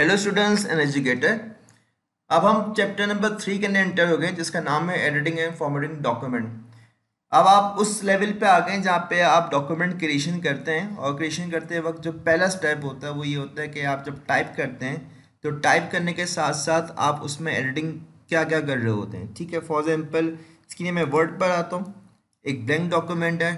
hello students and educator अब हम chapter number three के अंदर एंटर हो गए जिसका नाम है एडिटिंग एंड फॉर्मेटिंग डॉक्यूमेंट अब आप उस लेवल पे आ गए जहाँ पे आप डॉक्यूमेंट क्रिएशन करते हैं और क्रिएशन करते वक्त जो पहला स्टेप होता है वो ये होता है कि आप जब टाइप करते हैं तो टाइप करने के साथ साथ आप उसमें एडिटिंग क्या क्या कर रहे होते हैं ठीक है फॉर एग्जाम्पल इसके लिए मैं वर्ड पर आता हूँ एक ब्लैंक डॉक्यूमेंट है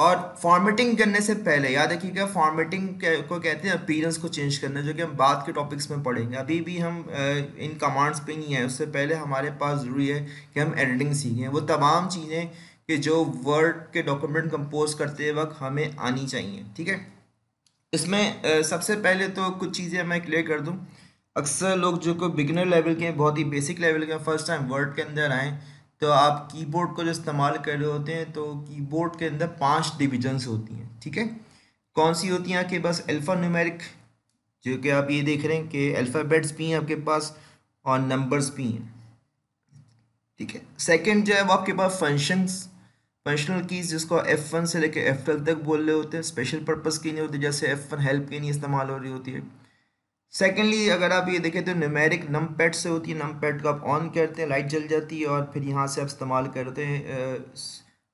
और फॉर्मेटिंग करने से पहले याद रखिएगा फॉर्मेटिंग को कहते हैं अपीरेंस को चेंज करना जो कि हम बाद के टॉपिक्स में पढ़ेंगे अभी भी हम इन कमांड्स पे नहीं है उससे पहले हमारे पास ज़रूरी है कि हम एडिटिंग सीखें वो तमाम चीज़ें कि जो वर्ड के डॉक्यूमेंट कंपोज करते वक्त हमें आनी चाहिए ठीक है इसमें सबसे पहले तो कुछ चीज़ें मैं क्लियर कर दूँ अक्सर लोग जो को बिगनर लेवल के हैं बहुत ही बेसिक लेवल के फर्स्ट टाइम वर्ड के अंदर आएँ तो आप कीबोर्ड को जो इस्तेमाल कर रहे होते हैं तो कीबोर्ड के अंदर पांच डिविजन्स होती हैं ठीक है कौन सी होती हैं आपके पास अल्फ़ा न्यूमेरिक जो कि आप ये देख रहे हैं कि अल्फ़ाबेट्स भी हैं आपके पास और नंबर्स भी हैं ठीक है सेकंड जो है वो आपके पास फंक्शंस फंक्शनल कीज़ जिसको एफ़ वन से लेकर एफ ट्वेल्व तक बोल रहे होते हैं स्पेशल पर्पज़ के लिए होते जैसे एफ़ वन हेल्प के लिए इस्तेमाल हो रही होती है सेकेंडली अगर आप ये देखें तो न्यूमेरिक नम पैड से होती है नम पैड को आप ऑन करते हैं लाइट जल जाती है और फिर यहाँ से आप इस्तेमाल करते हैं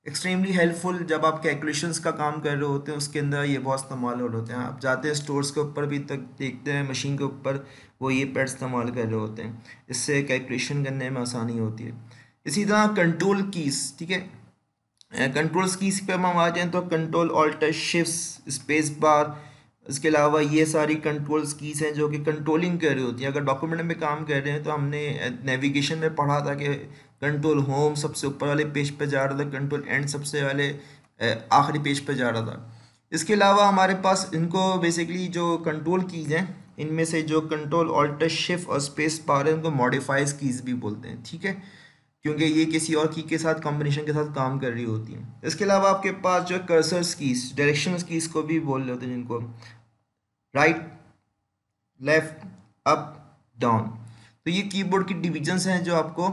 एक्सट्रीमली हेल्पफुल जब आप कैलकुलेशंस का काम कर रहे होते हैं उसके अंदर ये बहुत इस्तेमाल हो रहे होते हैं आप जाते हैं स्टोर्स के ऊपर भी तक देखते हैं मशीन के ऊपर वो ये पैड इस्तेमाल कर रहे होते हैं इससे कैलकुलेशन करने में आसानी होती है इसी तरह कंट्रोल कीस ठीक है कंट्रोल्स कीस पर हम आ जाएँ तो control alter shift space bar इसके अलावा ये सारी कंट्रोल स्कीस हैं जो कि कंट्रोलिंग कर रही होती हैं अगर डॉक्यूमेंट में काम कर रहे हैं तो हमने नेविगेशन में पढ़ा था कि कंट्रोल होम सबसे ऊपर वाले पेज पर पे जा रहा था कंट्रोल एंड सबसे वाले आखिरी पेज पर पे जा रहा था इसके अलावा हमारे पास इनको बेसिकली जो कंट्रोल कीज हैं इनमें से जो कंट्रोल ऑल्टर शिफ्ट और स्पेस पार है उनको मॉडिफाइज कीज भी बोलते हैं ठीक है क्योंकि ये किसी और की के साथ कॉम्बिनेशन के साथ काम कर रही होती हैं इसके अलावा आपके पास जो कर्सर्स कीज डायरेक्शन कीज को भी बोल रहे होते हैं जिनको राइट लेफ्ट अप डाउन तो ये कीबोर्ड की डिविजन्स हैं जो आपको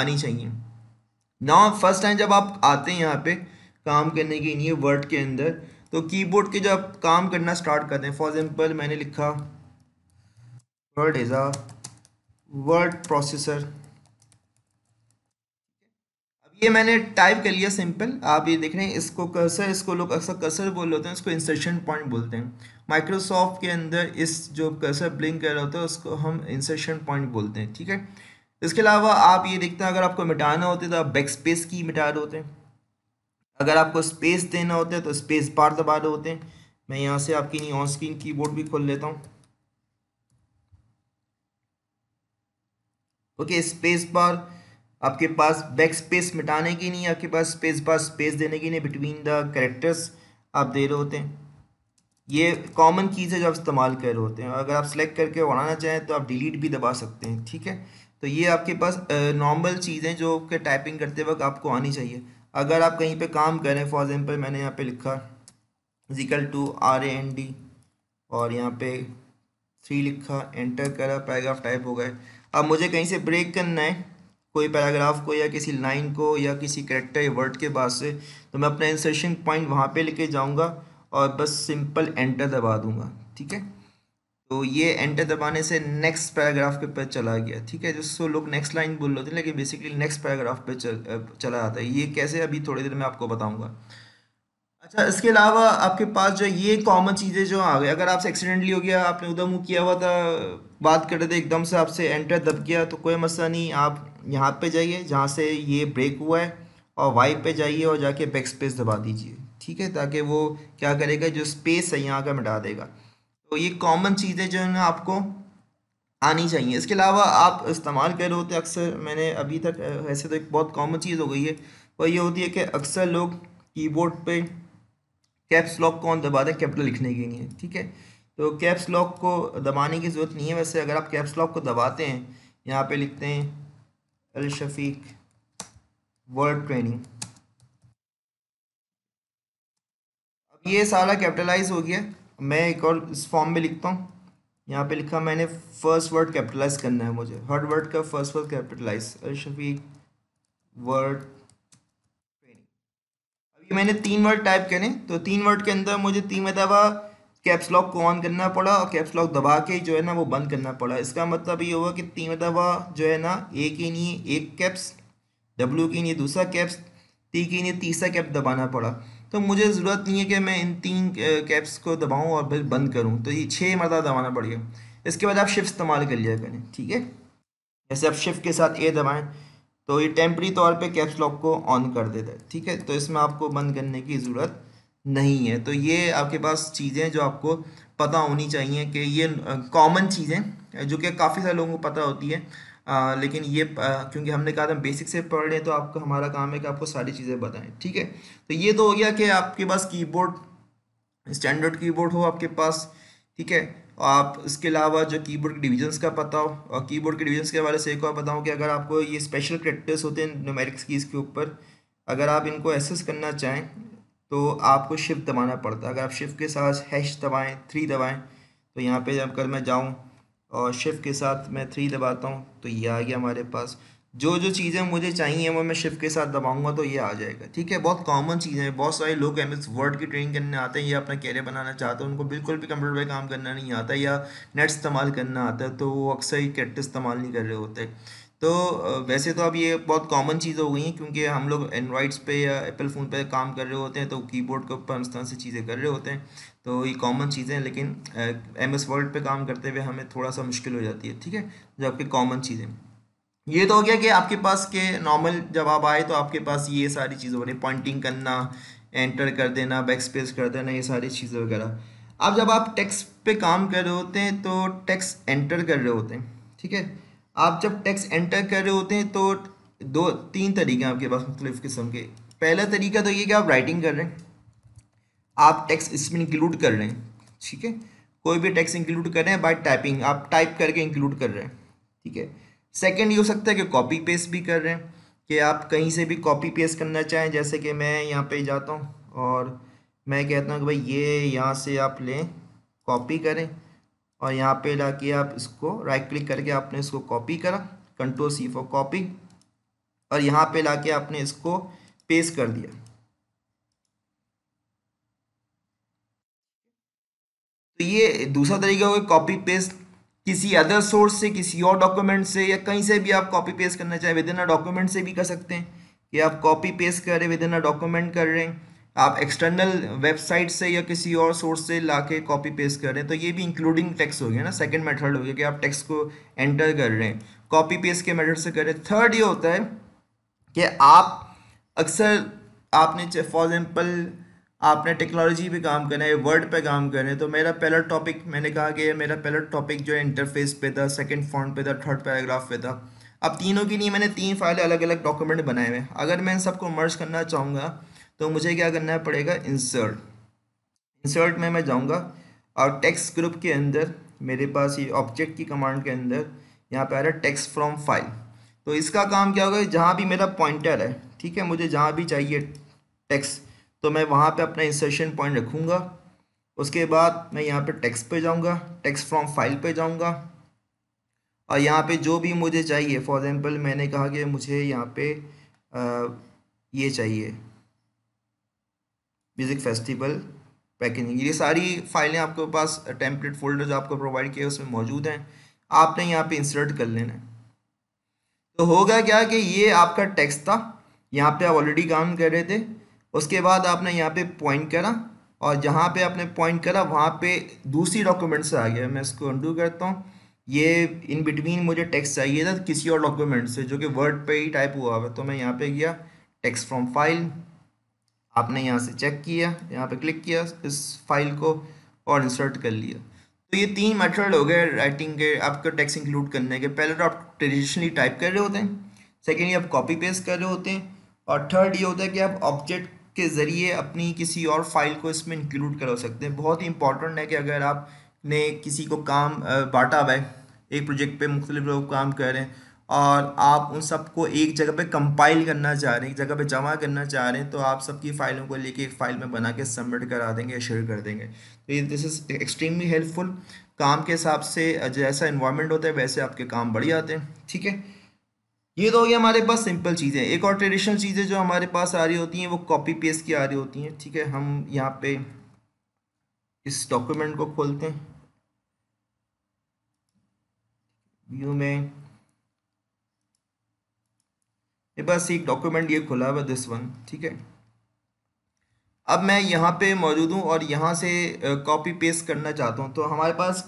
आनी चाहिए ना फर्स्ट टाइम जब आप आते हैं यहाँ पे काम करने के लिए वर्ड के अंदर तो कीबोर्ड के जब काम करना स्टार्ट करते हैं फॉर एग्जांपल मैंने लिखा Word is a word processor ये मैंने टाइप कर लिया सिंपल आप ये देख रहे हैं इसको कर्सर इसको लोग अक्सर कर्सर बोल होते हैं इसको इंसर्शन पॉइंट बोलते हैं माइक्रोसॉफ्ट के अंदर इस जो कर्सर ब्लिंक कर रहा होता है उसको हम इंसर्शन पॉइंट बोलते हैं ठीक है इसके अलावा आप ये देखते हैं अगर आपको मिटाना होता है तो आप बैक स्पेस की मिटा रहे होते हैं अगर आपको स्पेस देना होता है तो स्पेस बार दबा रहे होते हैं मैं यहाँ से आपकी ऑन स्क्रीन बोर्ड भी खोल लेता हूँ ओके स्पेस बार आपके पास बैक स्पेस मिटाने की नहीं आपके पास स्पेस पास स्पेस देने की नहीं बिटवीन द करेक्टर्स आप दे रहे होते हैं ये कॉमन कीज़ है जो आप इस्तेमाल कर रहे होते हैं अगर आप सेलेक्ट करके बढ़ाना चाहें तो आप डिलीट भी दबा सकते हैं ठीक है तो ये आपके पास नॉर्मल चीज़ें जो के टाइपिंग करते वक्त आपको आनी चाहिए अगर आप कहीं पे काम करें फॉर एग्ज़ाम्पल मैंने यहाँ पे लिखा equal to R A N D और यहाँ पे थ्री लिखा एंटर करा पैराग्राफ टाइप हो गए अब मुझे कहीं से ब्रेक करना है कोई पैराग्राफ को या किसी लाइन को या किसी करेक्टर या वर्ड के बाद से तो मैं अपना इंसर्शन पॉइंट वहाँ पे लेके जाऊँगा और बस सिंपल एंटर दबा दूँगा ठीक है तो ये एंटर दबाने से नेक्स्ट पैराग्राफ के पे चला गया ठीक है जिससे लोग नेक्स्ट लाइन बोल रहे थे लेकिन बेसिकली नेक्स्ट पैराग्राफ पर चल चला जाता है ये कैसे अभी थोड़ी देर में आपको बताऊँगा अच्छा इसके अलावा आपके पास जो ये कॉमन चीज़ें जो आ गई अगर आपसे एक्सीडेंटली हो गया आपने उधम किया हुआ था बात कर रहे थे एकदम से आपसे एंटर दब गया तो कोई मसला नहीं आप यहाँ पे जाइए जहाँ से ये ब्रेक हुआ है और वाई पे जाइए और जाके बैक स्पेस दबा दीजिए ठीक है ताकि वो क्या करेगा जो स्पेस है यहाँ का मिटा देगा तो ये कॉमन चीज़ें जो है ना आपको आनी चाहिए इसके अलावा आप इस्तेमाल कर रहे होते अक्सर मैंने अभी तक ऐसे तो एक बहुत कॉमन चीज़ हो गई है वह ये होती है कि अक्सर लोग कीबोर्ड पर कैप्स लॉक कौन दबा दें कैपिटल लिखने के लिए ठीक है तो कैप्स लॉक को दबाने की ज़रूरत नहीं है वैसे अगर आप कैप्स लॉक को दबाते हैं यहाँ पे लिखते हैं अल शफीक वर्ड ट्रेनिंग अब ये सारा कैपिटलाइज हो गया मैं एक और इस फॉर्म में लिखता हूँ यहाँ पे लिखा मैंने फर्स्ट वर्ड कैपिटलाइज करना है मुझे हर वर्ड का first word capitalize Al Shafiq word training अभी मैंने तीन वर्ड टाइप करें तो तीन वर्ड के अंदर मुझे तीन मरतबा कैप्स लॉक को ऑन करना पड़ा और कैप्स लॉक दबा के जो है ना वो बंद करना पड़ा इसका मतलब ये हुआ कि तीन दफा जो है ना ए के लिए एक कैप्स डब्ल्यू के लिए दूसरा कैप्स टी के लिए तीसरा कैप दबाना पड़ा तो मुझे ज़रूरत नहीं है कि मैं इन तीन कैप्स को दबाऊँ और फिर बंद करूँ तो ये छः मरतबा दबाना पड़ेगा इसके बाद आप शिफ्ट इस्तेमाल कर लिया करें ठीक है जैसे आप शिफ्ट के साथ ए दबाएँ तो ये टेम्प्री तौर पे कैप्स लॉक को ऑन कर देता है ठीक है तो इसमें आपको बंद करने की ज़रूरत नहीं है तो ये आपके पास चीज़ें जो आपको पता होनी चाहिए कि ये कॉमन चीज़ें जो कि काफ़ी सारे लोगों को पता होती है आ, लेकिन ये आ, क्योंकि हमने कहा था बेसिक से पढ़ रहे हैं तो आपको हमारा काम है कि आपको सारी चीज़ें बताएं ठीक है तो ये तो हो गया कि आपके पास कीबोर्ड स्टैंडर्ड कीबोर्ड हो आपके पास ठीक है और आप इसके अलावा जो कीबोर्ड के डिविजन्स का पता हो और कीबोर्ड के डिविजन्स के हवाले से एक और बताऊँ कि अगर आपको ये स्पेशल करेक्टर्स होते हैं नोमेरिक्स कीज़ के ऊपर अगर आप इनको एसेस करना चाहें तो आपको शिफ्ट दबाना पड़ता है अगर आप शिफ्ट के साथ हैश दबाएं थ्री दबाएं तो यहाँ पे अगर मैं जाऊँ और शिफ्ट के साथ मैं थ्री दबाता हूँ तो ये आ गया हमारे पास जो जो चीज़ें मुझे चाहिए वो मैं शिफ्ट के साथ दबाऊंगा तो ये आ जाएगा ठीक है बहुत कॉमन चीज़ें हैं बहुत सारे लोग एम वर्ड की ट्रेनिंग करने आते हैं या अपना कैरियर बनाना चाहते हैं उनको बिल्कुल भी कंप्यूटर पर काम करना नहीं आता या नेट इस्तेमाल करना आता है तो वो अक्सर ही कैट इस्तेमाल नहीं कर रहे होते तो वैसे तो अब ये बहुत कॉमन चीज़ हो गई हैं क्योंकि हम लोग एंड्रॉइड्स पे या एप्पल फ़ोन पे काम कर रहे होते हैं तो कीबोर्ड के ऊपर इस तरह से चीज़ें कर रहे होते हैं तो ये कॉमन चीज़ें हैं लेकिन एम एस वर्ल्ड पर काम करते हुए हमें थोड़ा सा मुश्किल हो जाती है ठीक है जो आपकी कॉमन चीज़ें ये तो हो गया कि आपके पास के नॉर्मल जब आप आए तो आपके पास ये सारी चीज़ें हो रही पॉइंटिंग करना एंटर कर देना बैक स्पेस कर देना ये सारी चीज़ें वगैरह अब जब आप टेक्स्ट पे काम कर रहे होते हैं तो टेक्स्ट एंटर कर रहे होते हैं ठीक है आप जब टैक्स एंटर कर रहे होते हैं तो दो तीन तरीके हैं आपके पास मुख्तलिफ़ किस्म के पहला तरीका तो ये कि आप राइटिंग कर रहे हैं आप टैक्स इसमें इंक्लूड कर रहे हैं ठीक है कोई भी टैक्स इंक्लूड कर रहे हैं बाय टाइपिंग आप टाइप करके इंक्लूड कर रहे हैं ठीक है सेकेंड ये हो सकता है कि कॉपी पेस्ट भी कर रहे हैं कि आप कहीं से भी कॉपी पेस्ट करना चाहें जैसे कि मैं यहाँ पर जाता हूँ और मैं कहता हूँ कि भाई ये यहाँ से आप लें कॉपी करें और यहाँ पे ला के आप इसको राइट क्लिक करके आपने इसको कॉपी करा कंट्रोल सी फॉर कॉपी और यहाँ पे ला के आपने इसको पेस्ट कर दिया तो ये दूसरा तरीका होगा कॉपी पेस्ट किसी अदर सोर्स से किसी और डॉक्यूमेंट से या कहीं से भी आप कॉपी पेस्ट करना चाहें विद इन अ डॉक्यूमेंट से भी कर सकते हैं कि आप कॉपी पेस्ट कर रहे विद इन अ डॉक्यूमेंट कर रहे हैं आप एक्सटर्नल वेबसाइट से या किसी और सोर्स से ला के कॉपी पेस्ट कर रहे हैं तो ये भी इंक्लूडिंग टेक्स्ट हो गया ना सेकेंड मेथड हो गया कि आप टेक्स्ट को एंटर कर रहे हैं कॉपी पेस्ट के मेथड से कर रहे हैं थर्ड ये होता है कि आप अक्सर आपने फॉर एग्जाम्पल आपने टेक्नोलॉजी पे काम करना है वर्ड पे काम करना है तो मेरा पहला टॉपिक मैंने कहा कि मेरा पहला टॉपिक जो है इंटरफेस पे था सेकेंड फॉन्ट पे था थर्ड पैराग्राफ पे था अब तीनों के लिए मैंने तीन फाइलें अलग अलग डॉक्यूमेंट बनाए हुए हैं अगर मैं इन सबको मर्ज करना चाहूँगा तो मुझे क्या करना पड़ेगा इंसर्ट इंसर्ट में मैं जाऊँगा और टेक्स्ट ग्रुप के अंदर मेरे पास ये ऑब्जेक्ट की कमांड के अंदर यहाँ पे आ रहा है टेक्स्ट फ्रॉम फाइल तो इसका काम क्या होगा जहाँ भी मेरा पॉइंटर है ठीक है मुझे जहाँ भी चाहिए टेक्स तो मैं वहाँ पर अपना इंसर्शन पॉइंट रखूँगा उसके बाद मैं यहाँ पर टैक्स पे जाऊँगा टैक्स फ्रॉम फाइल पर जाऊँगा और यहाँ पे जो भी मुझे चाहिए फॉर एग्ज़ाम्पल मैंने कहा कि मुझे यहाँ पे आ, ये चाहिए म्यूज़िक फेस्टिवल पैकेजिंग ये सारी फाइलें आपके पास टेम्पलेट फोल्डर जो आपको प्रोवाइड किया है उसमें मौजूद हैं आपने यहाँ पे इंसर्ट कर लेना है तो होगा क्या कि ये आपका टेक्स्ट था यहाँ पे आप ऑलरेडी काम कर रहे थे उसके बाद आपने यहाँ पे पॉइंट करा और जहाँ पे आपने पॉइंट करा वहाँ पे दूसरी डॉक्यूमेंट से आ गया मैं इसको अंडू करता हूँ ये इन बिटवीन मुझे टेक्स चाहिए था किसी और डॉक्यूमेंट से जो कि वर्ड पे ही टाइप हुआ हुआ तो मैं यहाँ पे गया टेक्स्ट फ्रॉम फाइल आपने यहाँ से चेक किया यहाँ पे क्लिक किया इस फाइल को और इंसर्ट कर लिया तो ये तीन मेथड हो गए राइटिंग के आपका टेक्स्ट इंक्लूड करने के पहले तो आप ट्रेडिशनली टाइप कर रहे होते हैं सेकेंडली आप कॉपी पेस्ट कर रहे होते हैं और थर्ड ये होता है कि आप ऑब्जेक्ट के ज़रिए अपनी किसी और फाइल को इसमें इंक्लूड करा सकते हैं बहुत ही इंपॉर्टेंट है कि अगर आपने किसी को काम बांटा हुआ है एक प्रोजेक्ट पर मुख्तलिफ लोग काम कर रहे हैं और आप उन सबको एक जगह पे कंपाइल करना चाह रहे हैं एक जगह पे जमा करना चाह रहे हैं तो आप सबकी फाइलों को लेके एक फाइल में बना के सबमिट करा देंगे या शेयर कर देंगे तो ये दिस इज़ एक्सट्रीमली हेल्पफुल काम के हिसाब से जैसा इन्वायरमेंट होता है वैसे आपके काम बढ़ जाते हैं ठीक है ये तो हो गया हमारे पास सिंपल चीज़ें एक और ट्रेडिशनल चीज़ें जो हमारे पास आ रही होती हैं वो कॉपी पेस्ट की आ रही होती हैं ठीक है हम यहाँ पे इस डॉक्यूमेंट को खोलते हैं व्यू में मेरे पास एक डॉक्यूमेंट ये खुला हुआ दिस वन ठीक है अब मैं यहाँ पे मौजूद हूँ और यहाँ से कॉपी पेस्ट करना चाहता हूँ तो हमारे पास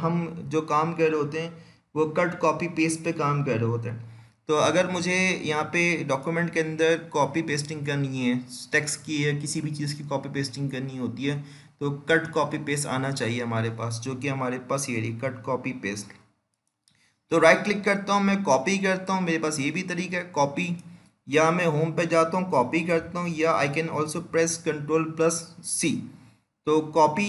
हम जो काम कर रहे होते हैं वो कट कॉपी पेस्ट पे काम कर रहे होते हैं तो अगर मुझे यहाँ पे डॉक्यूमेंट के अंदर कॉपी पेस्टिंग करनी है टेक्स की या किसी भी चीज़ की कॉपी पेस्टिंग करनी होती है तो कट कॉपी पेस्ट आना चाहिए हमारे पास जो कि हमारे पास ये रही कट कॉपी पेस्ट तो राइट क्लिक करता हूँ मैं कॉपी करता हूँ मेरे पास ये भी तरीका है कॉपी या मैं होम पे जाता हूँ कॉपी करता हूँ या I can also press control plus C तो कॉपी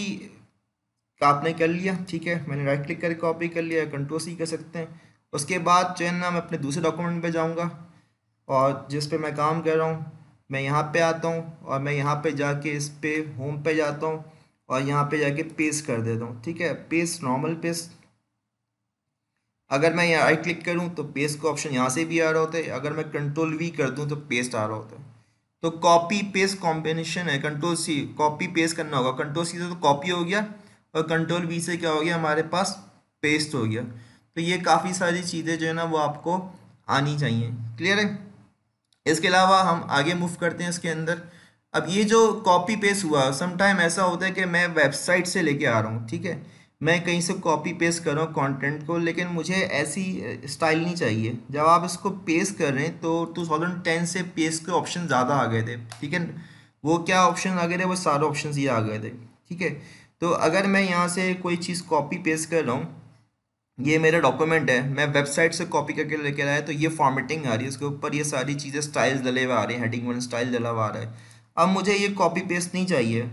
का आपने कर लिया ठीक है मैंने राइट क्लिक करके कॉपी कर लिया कंट्रोल सी कर सकते हैं उसके बाद जो है ना मैं अपने दूसरे डॉक्यूमेंट पे जाऊँगा और जिस पे मैं काम कर रहा हूँ मैं यहाँ पे आता हूँ और मैं यहाँ पे जाके इस पे होम पे जाता हूँ और यहाँ पे जाके पेस्ट कर देता हूँ ठीक है पेस्ट नॉर्मल पेस्ट अगर मैं यहाँ आई क्लिक करूँ तो पेस्ट का ऑप्शन यहाँ से भी आ रहा होता है अगर मैं कंट्रोल वी कर दूँ तो पेस्ट आ रहा होता है तो कॉपी पेस्ट कॉम्बिनेशन है कंट्रोल सी कॉपी पेस्ट करना होगा कंट्रोल सी से तो कॉपी हो गया और कंट्रोल वी से क्या हो गया हमारे पास पेस्ट हो गया तो ये काफ़ी सारी चीज़ें जो है ना वो आपको आनी चाहिए क्लियर है इसके अलावा हम आगे मूव करते हैं इसके अंदर अब ये जो कॉपी पेस्ट हुआ समटाइम ऐसा होता है कि मैं वेबसाइट से लेके आ रहा हूँ ठीक है मैं कहीं से कॉपी पेस्ट कर रहा हूँ कॉन्टेंट को लेकिन मुझे ऐसी स्टाइल नहीं चाहिए जब आप इसको पेस्ट कर रहे हैं तो टू थाउजेंड टेन से पेस्ट के ऑप्शन ज़्यादा आ गए थे ठीक है वो क्या ऑप्शन आ गए थे वो सारे ऑप्शन ही आ गए थे ठीक है तो अगर मैं यहाँ से कोई चीज़ कॉपी पेस्ट कर रहा हूँ ये मेरा डॉक्यूमेंट है मैं वेबसाइट से कॉपी करके लेकर आया तो ये फॉर्मेटिंग आ रही है उसके ऊपर ये सारी चीज़ें स्टाइल्स डले हुए आ रहे हैं हेडिंग वन स्टाइल डला हुआ आ रहा है अब मुझे ये कॉपी पेस्ट नहीं चाहिए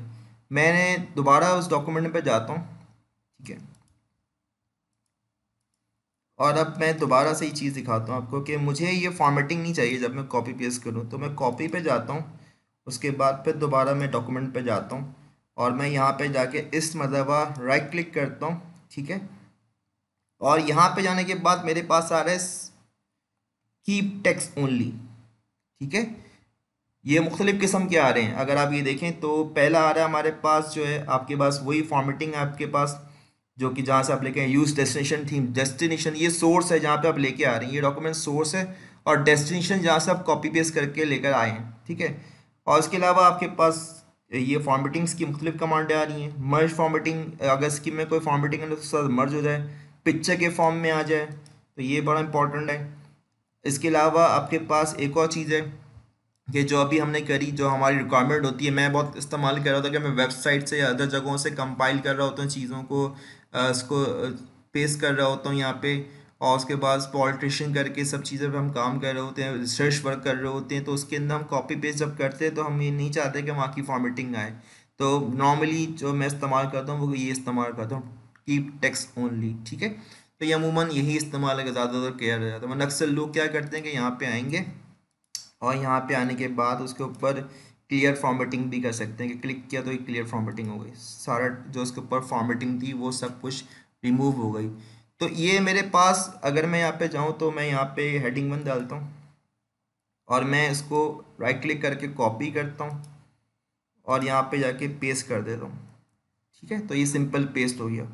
मैंने दोबारा उस डॉक्यूमेंट पर जाता हूँ ठीक है और अब मैं दोबारा से ही चीज़ दिखाता हूँ आपको कि मुझे ये फॉर्मेटिंग नहीं चाहिए जब मैं कॉपी पेस्ट करूँ तो मैं कॉपी पे जाता हूँ उसके बाद फिर दोबारा मैं डॉक्यूमेंट पे जाता हूँ और मैं यहाँ पे जाके इस मरतबा राइट क्लिक करता हूँ ठीक है और यहाँ पे जाने के बाद मेरे पास आ रहा है कीप टैक्स ओनली ठीक है ये मुख्तलिफ़ किस्म के आ रहे हैं अगर आप ये देखें तो पहला आ रहा है हमारे पास जो है आपके पास वही फॉर्मेटिंग है आपके पास जो कि जहाँ से आप लेके यूज डेस्टिनेशन थीम डेस्टिनेशन ये सोर्स है जहाँ पे आप लेके आ रही हैं ये डॉक्यूमेंट सोर्स है और डेस्टिनेशन जहाँ से आप कॉपी पेस्ट करके लेकर आए हैं ठीक है और इसके अलावा आपके पास ये फॉर्मेटिंग्स की मुख्तलिफ कमांडें आ रही हैं मर्ज फॉर्मेटिंग अगर स्कीम में कोई फॉर्मेटिंग है तो सर मर्ज हो जाए पिक्चर के फॉर्म में आ जाए तो ये बड़ा इंपॉर्टेंट है इसके अलावा आपके पास एक और चीज़ है कि जो अभी हमने करी जो हमारी रिक्वायरमेंट होती है मैं बहुत इस्तेमाल कर रहा होता कि मैं वेबसाइट से या अदर जगहों से कंपाइल कर रहा होता हूँ चीज़ों को उसको पेश कर रहा होता हूँ यहाँ पे और उसके बाद पॉलिटिशन करके सब चीज़ें पर हम काम कर रहे होते हैं रिसर्च वर्क कर रहे होते हैं तो उसके अंदर हम कॉपी पेस्ट जब करते हैं तो हम ये नहीं चाहते कि वहाँ की फॉर्मेटिंग आए तो नॉर्मली जो मैं इस्तेमाल करता हूँ वो ये इस्तेमाल करता हूँ कीप टेक्स ओनली ठीक है तो ये यमूमन यही इस्तेमाल है ज़्यादातर किया जाता है मतलब अक्सर लोग क्या करते हैं कि यहाँ पर आएंगे और यहाँ पर आने के बाद उसके ऊपर क्लियर फॉर्मेटिंग भी कर सकते हैं कि क्लिक किया तो एक क्लियर फॉर्मेटिंग हो गई सारा जो उसके ऊपर फॉर्मेटिंग थी वो सब कुछ रिमूव हो गई तो ये मेरे पास अगर मैं यहाँ पे जाऊँ तो मैं यहाँ पे हेडिंग वन डालता हूँ और मैं इसको राइट क्लिक करके कॉपी करता हूँ और यहाँ पे जाके पेस्ट कर देता हूँ ठीक है तो ये सिंपल पेस्ट हो गया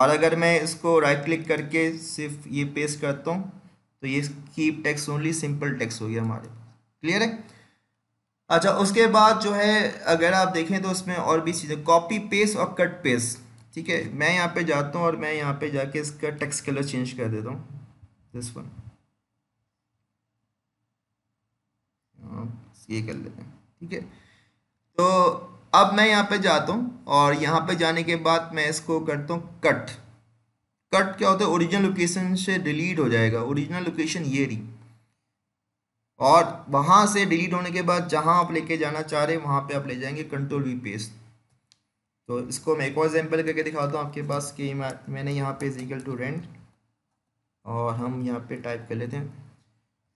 और अगर मैं इसको राइट क्लिक करके सिर्फ ये पेस्ट करता हूँ तो ये keep text only simple text हो गया हमारे क्लियर है अच्छा उसके बाद जो है अगर आप देखें तो उसमें और भी चीज़ें कॉपी पेस्ट और कट पेस्ट ठीक है मैं यहाँ पे जाता हूँ और मैं यहाँ पे जाके इसका टेक्स्ट कलर चेंज कर देता हूँ दिस वन हाँ, ये कर लेते हैं ठीक है तो अब मैं यहाँ पे जाता हूँ और यहाँ पे जाने के बाद मैं इसको करता हूँ कट कट क्या होता है ओरिजिनल लोकेशन से डिलीट हो जाएगा ओरिजिनल लोकेशन ये रही और वहाँ से डिलीट होने के बाद जहाँ आप लेके जाना चाह रहे हैं वहाँ पे आप ले जाएंगे कंट्रोल वी पेस्ट तो इसको मैं एक और एग्जाम्पल करके दिखाता हूँ आपके पास कि मैंने यहाँ पे इजिकल टू रेंट और हम यहाँ पे टाइप कर लेते हैं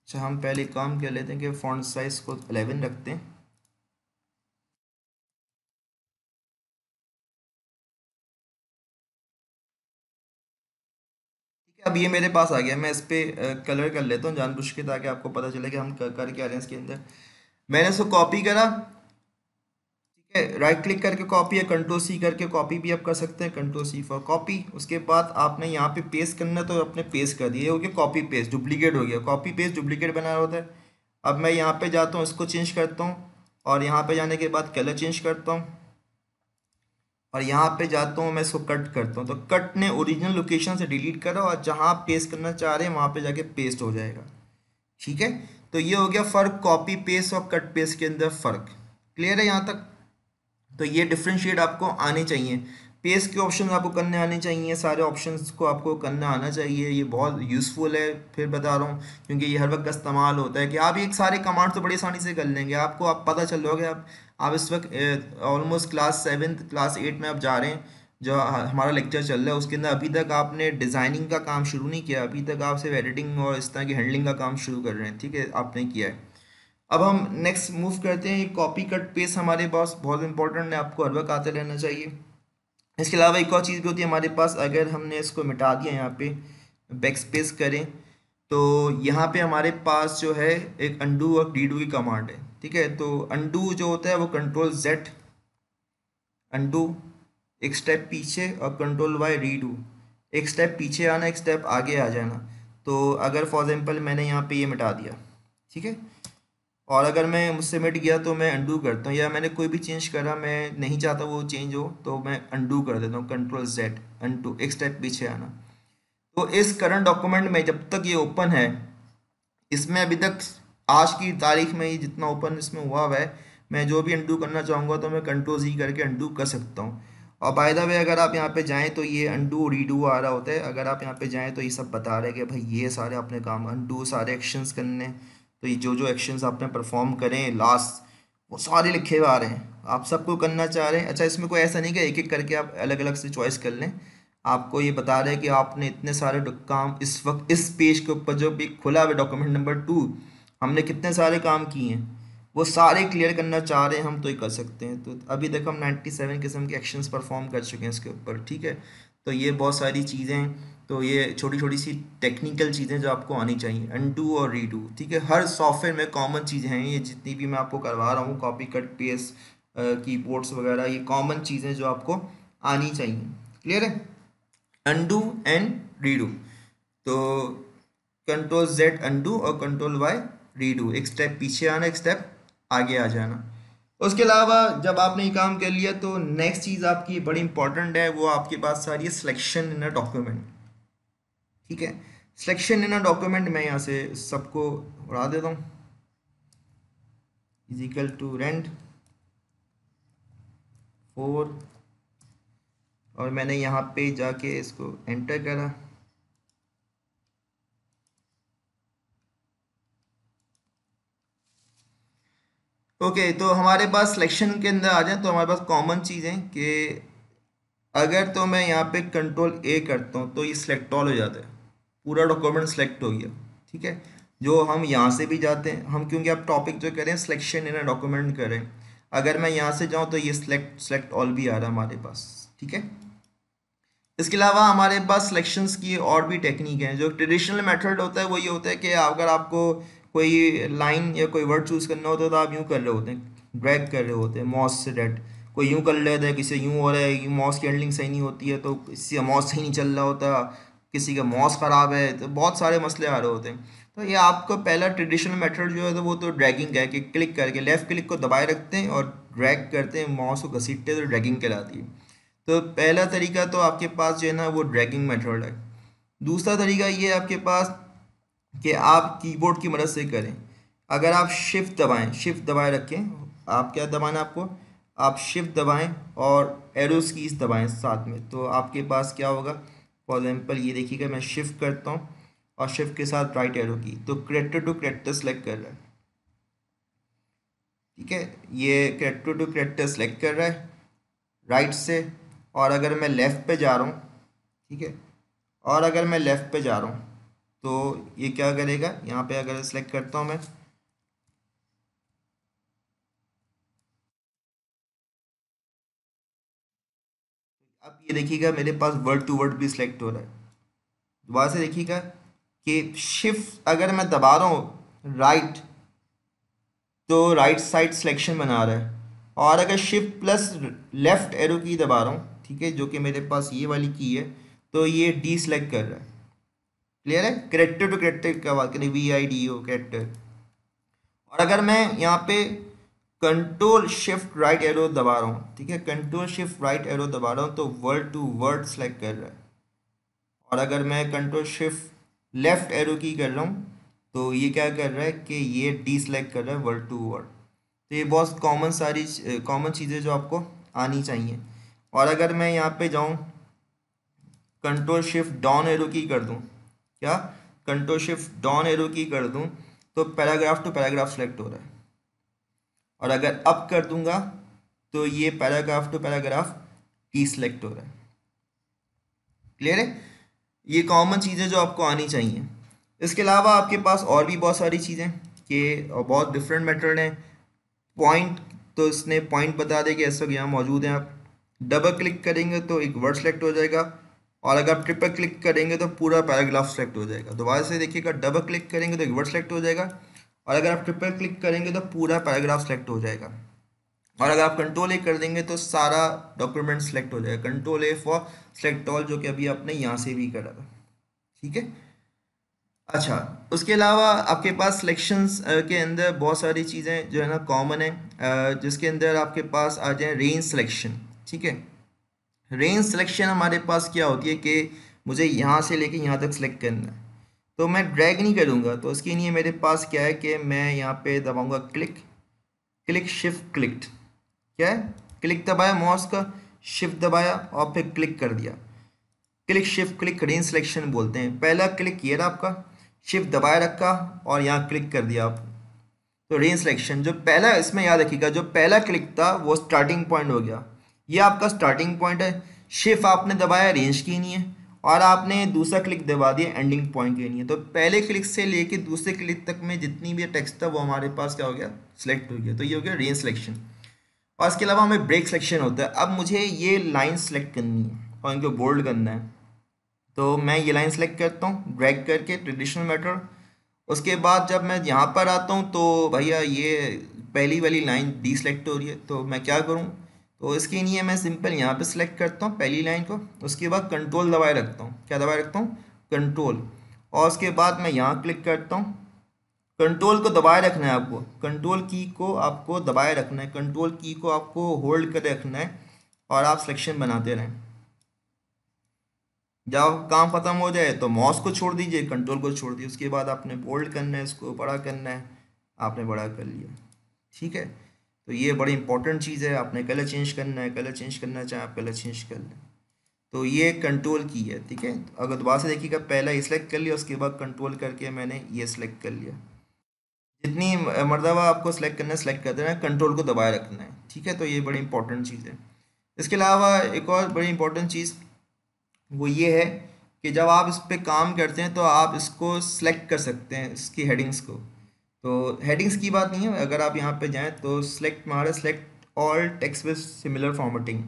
अच्छा हम पहले काम कर लेते हैं कि फ़ॉन्ट साइज़ को 11 रखते हैं अब ये मेरे पास आ गया मैं इस पर कलर कर लेता हूँ जान के ताकि आपको पता चले कि हम कर क्या रहे हैं इसके अंदर मैंने इसको कॉपी करा ठीक है राइट क्लिक करके कॉपी या कंट्रोल सी करके कॉपी भी आप कर सकते हैं कंट्रोल सी फॉर कॉपी उसके बाद आपने यहाँ पे पेस्ट करना तो आपने पेस्ट कर दिया हो गया कॉपी पेस्ट डुप्लीकेट हो गया कॉपी पेस्ट डुप्लीकेट बना होता है अब मैं यहाँ पर जाता हूँ इसको चेंज करता हूँ और यहाँ पे जाने के बाद कलर चेंज करता हूँ और यहाँ पे जाता हूँ मैं इसको कट करता हूँ तो कट ने ओरिजिनल लोकेशन से डिलीट करा और जहाँ पेस्ट करना चाह रहे हैं वहाँ पे जाके पेस्ट हो जाएगा ठीक है तो ये हो गया फ़र्क कॉपी पेस्ट और कट पेस्ट के अंदर फ़र्क क्लियर है यहाँ तक तो ये डिफ्रेंशिएट आपको आने चाहिए पेस्ट के ऑप्शन आपको करने आने चाहिए सारे ऑप्शन को आपको करना आना चाहिए ये बहुत यूज़फुल है फिर बता रहा हूँ क्योंकि ये हर वक्त का इस्तेमाल होता है कि आप एक सारे कमांड तो बड़ी आसानी से कर लेंगे आपको आप पता चल जाओगे आप आप इस वक्त almost class seventh class eight में आप जा रहे हैं जो हमारा लेक्चर चल रहा है उसके अंदर अभी तक आपने डिज़ाइनिंग का काम शुरू नहीं किया अभी तक आप सिर्फ एडिटिंग और इस तरह की हैंडलिंग का काम शुरू कर रहे हैं ठीक है आपने किया है अब हम नेक्स्ट मूव करते हैं कॉपी कट पेस्ट हमारे पास बहुत इंपॉर्टेंट है आपको हर वक्त आते रहना चाहिए इसके अलावा एक और चीज़ भी होती है हमारे पास अगर हमने इसको मिटा दिया यहाँ पे बैक स्पेस करें तो यहाँ पे हमारे पास जो है एक अंडू और डीडू की कमांड है ठीक है तो अंडू जो होता है वो कंट्रोल जेड अंडू एक स्टेप पीछे और कंट्रोल वाई रीडू एक स्टेप पीछे आना एक स्टेप आगे आ जाना तो अगर फॉर एग्ज़ाम्पल मैंने यहाँ पे ये मिटा दिया ठीक है और अगर मैं मुझसे मिट गया तो मैं अंडू करता हूँ या मैंने कोई भी चेंज करा मैं नहीं चाहता वो चेंज हो तो मैं अंडू कर देता हूँ कंट्रोल जेड अंडू एक स्टेप पीछे आना तो इस करंट डॉक्यूमेंट में जब तक ये ओपन है इसमें अभी तक आज की तारीख में ये जितना ओपन इसमें हुआ हुआ है मैं जो भी अंडू करना चाहूँगा तो मैं कंट्रोल जी करके अंडू कर सकता हूँ और बाय द वे अगर आप यहाँ पे जाएँ तो ये अंडू रीडू आ रहा होता है अगर आप यहाँ पे जाएँ तो ये सब बता रहे हैं कि भाई ये सारे अपने काम अंडू सारे एक्शंस करने तो ये जो जो एक्शंस आपने परफॉर्म करें लास्ट वो सारे लिखे हुए आ रहे हैं आप सबको करना चाह रहे हैं अच्छा इसमें कोई ऐसा नहीं कि एक एक करके आप अलग अलग से चॉइस कर लें आपको ये बता रहे हैं कि आपने इतने सारे काम इस वक्त इस पेज के ऊपर जो भी खुला हुआ डॉक्यूमेंट नंबर टू हमने कितने सारे काम किए हैं वो सारे क्लियर करना चाह रहे हैं हम तो ही कर सकते हैं तो अभी तक हम 97 किस्म के एक्शंस परफॉर्म कर चुके हैं इसके ऊपर ठीक है तो ये बहुत सारी चीज़ें तो ये छोटी छोटी सी टेक्निकल चीज़ें जो आपको आनी चाहिए अनडू और रीडू ठीक है हर सॉफ्टवेयर में कॉमन चीज़ें हैं ये जितनी भी मैं आपको करवा रहा हूँ कॉपी कट पेस बोर्ड्स वगैरह ये कॉमन चीज़ें जो आपको आनी चाहिए क्लियर है अनडू एंड रीडू तो कंट्रोल जेड अनडू और कंट्रोल वाई रीडू एक स्टेप पीछे आना एक स्टेप आगे आ जाना उसके अलावा जब आपने ये काम कर लिया तो नेक्स्ट चीज़ आपकी बड़ी इंपॉर्टेंट है वो आपके पास सारी है सिलेक्शन इन अ डॉक्यूमेंट ठीक है सिलेक्शन इन अ डॉक्यूमेंट मैं यहाँ से सबको उड़ा देता हूँ इजिकल टू रेंट फोर और मैंने यहाँ पे जाके इसको एंटर करा ओके तो हमारे पास सिलेक्शन के अंदर आ जाए तो हमारे पास कॉमन चीज़ें कि अगर तो मैं यहाँ पे कंट्रोल ए करता हूँ तो ये सिलेक्ट ऑल हो जाता है पूरा डॉक्यूमेंट सेलेक्ट हो गया ठीक है जो हम यहाँ से भी जाते हैं हम क्योंकि आप टॉपिक जो करें सिलेक्शन इन डॉक्यूमेंट करें अगर मैं यहाँ से जाऊँ तो ये सिलेक्ट सेलेक्ट ऑल भी आ रहा है हमारे पास ठीक है इसके अलावा हमारे पास सिलेक्शंस की और भी टेक्निक हैं जो ट्रेडिशनल मेथड होता है वो ये होता है कि अगर आपको कोई लाइन या कोई वर्ड चूज़ करना होता है तो आप यूँ कर रहे होते हैं ड्रैग कर रहे होते हैं मॉस से डेट कोई यूँ कर लेता है किसी यूँ हो रहा है कि मॉस की हैंडलिंग सही नहीं होती है तो किसी का मॉस सही नहीं चल रहा होता किसी का मॉस ख़राब है तो बहुत सारे मसले आ रहे होते हैं तो ये आपका पहला ट्रेडिशनल मेथड जो है तो वो तो ड्रैगिंग है कि क्लिक करके लेफ़्ट क्लिक को दबाए रखते हैं और ड्रैग करते हैं मॉस को घसीटते हैं तो ड्रैगिंग कहलाती है तो पहला तरीका तो आपके पास जो है ना वो ड्रैगिंग मेथड है दूसरा तरीका ये आपके पास कि आप कीबोर्ड की मदद से करें अगर आप शिफ्ट दबाएं शिफ्ट दबाए रखें आप क्या दबाना आपको आप शिफ्ट दबाएं और एरोस की दबाएं साथ में तो आपके पास क्या होगा फॉर एग्जाम्पल ये देखिएगा मैं शिफ्ट करता हूँ और शिफ्ट के साथ राइट एरो की तो करेक्टर टू करेक्टर सेलेक्ट कर रहा है ठीक है ये करेक्टर टू करेक्टर सेलेक्ट कर रहा है राइट से और अगर मैं लेफ़्ट पे जा रहा हूँ ठीक है और अगर मैं लेफ़्ट पे जा रहा हूँ तो ये क्या करेगा यहाँ पे अगर सेलेक्ट करता हूँ मैं अब ये देखिएगा मेरे पास वर्ड टू वर्ड भी सिलेक्ट हो रहा है दोबारा से देखिएगा कि शिफ्ट अगर मैं दबा रहा हूँ राइट तो राइट साइड सिलेक्शन बना रहा है और अगर शिफ्ट प्लस लेफ्ट एरो की दबा रहा हूँ ठीक है जो कि मेरे पास ये वाली की है तो ये डी सेलेक्ट कर रहा है क्लियर है करेक्टर टू करेक्टर क्या बात करें V I D O character और अगर मैं यहाँ पे कंट्रोल शिफ्ट राइट एरो दबा रहा हूँ ठीक है कंट्रोल शिफ्ट राइट एरो दबा रहा हूँ तो वर्ड टू वर्ड सेलेक्ट कर रहा है और अगर मैं कंट्रोल शिफ्ट लेफ्ट एरो की कर रहा हूँ तो ये क्या कर रहा है कि ये डी सेलेक्ट कर रहा है वर्ड टू वर्ड तो ये बहुत कॉमन सारी कॉमन चीज़ें जो आपको आनी चाहिए और अगर मैं यहाँ पे जाऊँ कंट्रोल शिफ्ट डाउन एरो की कर दूँ क्या कंट्रोल शिफ्ट डॉन एरो की कर दूं तो पैराग्राफ टू पैराग्राफ सेलेक्ट हो रहा है और अगर अप कर दूंगा तो ये पैराग्राफ टू पैराग्राफ की सिलेक्ट हो रहा है क्लियर है ये कॉमन चीज़ें जो आपको आनी चाहिए इसके अलावा आपके पास और भी बहुत सारी चीज़ें कि बहुत डिफरेंट मेटर्ड हैं पॉइंट तो इसने पॉइंट बता दें कि ऐसा यहाँ मौजूद हैं आप डबल क्लिक करेंगे तो एक वर्ड सेलेक्ट हो जाएगा और अगर आप ट्रिपल क्लिक करेंगे तो पूरा पैराग्राफ सेलेक्ट हो जाएगा दोबारा से देखिएगा डबल क्लिक करेंगे तो एक वर्ड सेलेक्ट हो जाएगा और अगर आप ट्रिपल क्लिक करेंगे तो पूरा पैराग्राफ सेलेक्ट हो जाएगा और अगर आप कंट्रोल ए कर देंगे तो सारा डॉक्यूमेंट सेलेक्ट हो जाएगा control A for select all जो कि अभी आपने यहाँ से भी करा था ठीक है अच्छा उसके अलावा आपके पास सिलेक्शंस के अंदर बहुत सारी चीज़ें जो है ना कॉमन है जिसके अंदर आपके पास आ जाए रेंज सिलेक्शन ठीक है रेंज सिलेक्शन हमारे पास क्या होती है कि मुझे यहाँ से लेके यहाँ तक सेलेक्ट करना है तो मैं ड्रैग नहीं करूँगा तो इसके लिए मेरे पास क्या है कि मैं यहाँ पे दबाऊँगा क्लिक क्लिक शिफ्ट क्लिक्ड क्या है क्लिक दबाया माउस का शिफ्ट दबाया और फिर क्लिक कर दिया click shift click range selection बोलते हैं पहला क्लिक किया था आपका शिफ्ट दबाया रखा और यहाँ क्लिक कर दिया आप तो रेंज सिलेक्शन जो पहला इसमें याद रखिएगा जो पहला क्लिक था वो स्टार्टिंग पॉइंट हो गया ये आपका स्टार्टिंग पॉइंट है शिफ आपने दबाया रेंज की नहीं है और आपने दूसरा क्लिक दबा दिया एंडिंग पॉइंट के लिए तो पहले क्लिक से लेके दूसरे क्लिक तक में जितनी भी टेक्स्ट था वो हमारे पास क्या हो गया सिलेक्ट हो गया तो ये हो गया रेंज सिलेक्शन और इसके अलावा हमें ब्रेक सिलेक्शन होता है अब मुझे ये लाइन सेलेक्ट करनी है और इनको बोल्ड करना है तो मैं ये लाइन सेलेक्ट करता हूँ ड्रैग करके ट्रेडिशनल मैटर उसके बाद जब मैं यहाँ पर आता हूँ तो भैया ये पहली वाली लाइन डी सेलेक्ट हो रही है तो मैं क्या करूँ तो इसके लिए मैं सिंपल यहाँ पे सिलेक्ट करता हूँ पहली लाइन को उसके बाद कंट्रोल दबाए रखता हूँ क्या दबाए रखता हूँ कंट्रोल और उसके बाद मैं यहाँ क्लिक करता हूँ कंट्रोल को दबाए रखना है आपको कंट्रोल की को आपको दबाए रखना है कंट्रोल की को आपको होल्ड कर रखना है और आप सिलेक्शन बनाते रहें जब काम ख़त्म हो जाए तो मॉस को छोड़ दीजिए कंट्रोल को छोड़ दीजिए उसके बाद आपने बोल्ड करना है इसको बड़ा करना है आपने बड़ा कर लिया ठीक है तो ये बड़ी इंपॉर्टेंट चीज़ है आपने कलर चेंज करना है कलर चेंज करना चाहे आप कलर चेंज कर लें तो ये कंट्रोल की है ठीक है तो अगर दोबारा से देखिएगा पहला ये सिलेक्ट कर लिया उसके बाद कंट्रोल करके मैंने ये सिलेक्ट कर लिया जितनी मरदबा आपको सिलेक्ट करना है सिलेक्ट कर देना कंट्रोल को दबाए रखना है ठीक है तो ये बड़ी इंपॉर्टेंट चीज़ है इसके अलावा एक और बड़ी इंपॉर्टेंट चीज़ वो ये है कि जब आप इस पर काम करते हैं तो आप इसको सेलेक्ट कर सकते हैं इसकी हेडिंग्स को तो हेडिंग्स की बात नहीं है अगर आप यहाँ पे जाएँ तो सिलेक्ट मारा select all text with similar formatting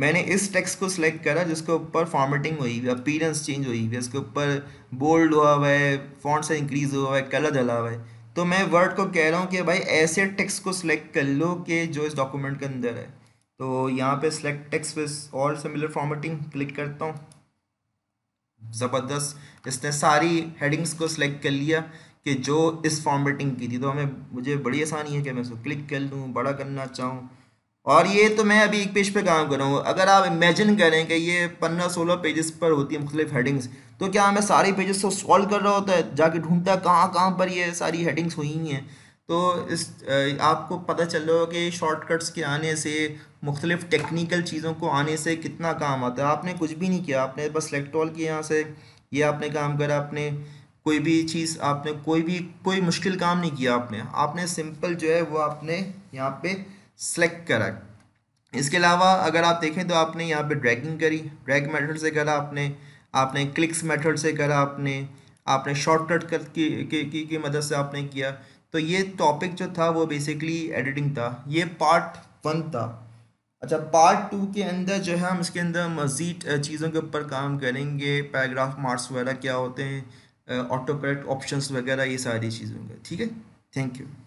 मैंने इस टेक्स्ट को सिलेक्ट करा जिसके ऊपर फॉर्मेटिंग हुई हुई अपीरेंस चेंज हुई हुई उसके ऊपर बोल्ड हुआ हुआ है फॉन्ट से इंक्रीज हुआ हुआ है कलर डला हुआ है तो मैं वर्ड को कह रहा हूँ कि भाई ऐसे टेक्स्ट को सिलेक्ट कर लो कि जो इस डॉक्यूमेंट के अंदर है तो यहाँ पे select text with all similar formatting click करता हूँ ज़बरदस्त इसने सारी हेडिंग्स को सिलेक्ट कर लिया कि जो इस फॉर्मेटिंग की थी तो हमें मुझे बड़ी आसानी है कि मैं उसको क्लिक कर लूँ बड़ा करना चाहूँ और ये तो मैं अभी एक पेज पे काम कर रहा हूँ अगर आप इमेजिन करें कि ये पंद्रह सोलह पेजेस पर होती है मुख्तलिफ हेडिंग्स तो क्या मैं सारे पेजेस को सॉल्व कर रहा होता है जाके ढूंढता कहाँ कहाँ पर ये सारी हेडिंग्स हुई हैं तो इस आपको पता चल रहा हो कि शॉर्टकट्स के आने से मुख्तलिफ टेक्निकल चीज़ों को आने से कितना काम आता है आपने कुछ भी नहीं किया आपने बस सेलेक्ट ऑल किया यहाँ से ये आपने काम करा आपने कोई भी चीज़ आपने कोई भी कोई मुश्किल काम नहीं किया आपने आपने सिंपल जो है वो आपने यहाँ पे सेलेक्ट करा इसके अलावा अगर आप देखें तो आपने यहाँ पे ड्रैगिंग करी ड्रैग मेथड से करा आपने आपने क्लिक्स मेथड से करा आपने आपने शॉर्टकट कर की की, की, की मदद से आपने किया तो ये टॉपिक जो था वो बेसिकली एडिटिंग था ये पार्ट वन था अच्छा पार्ट टू के अंदर जो है हम इसके अंदर मज़ीद चीज़ों के ऊपर काम करेंगे पैराग्राफ मार्क्स वगैरह क्या होते हैं ऑटो करेक्ट ऑप्शंस वगैरह ये सारी चीज़ें होंगे ठीक है थैंक यू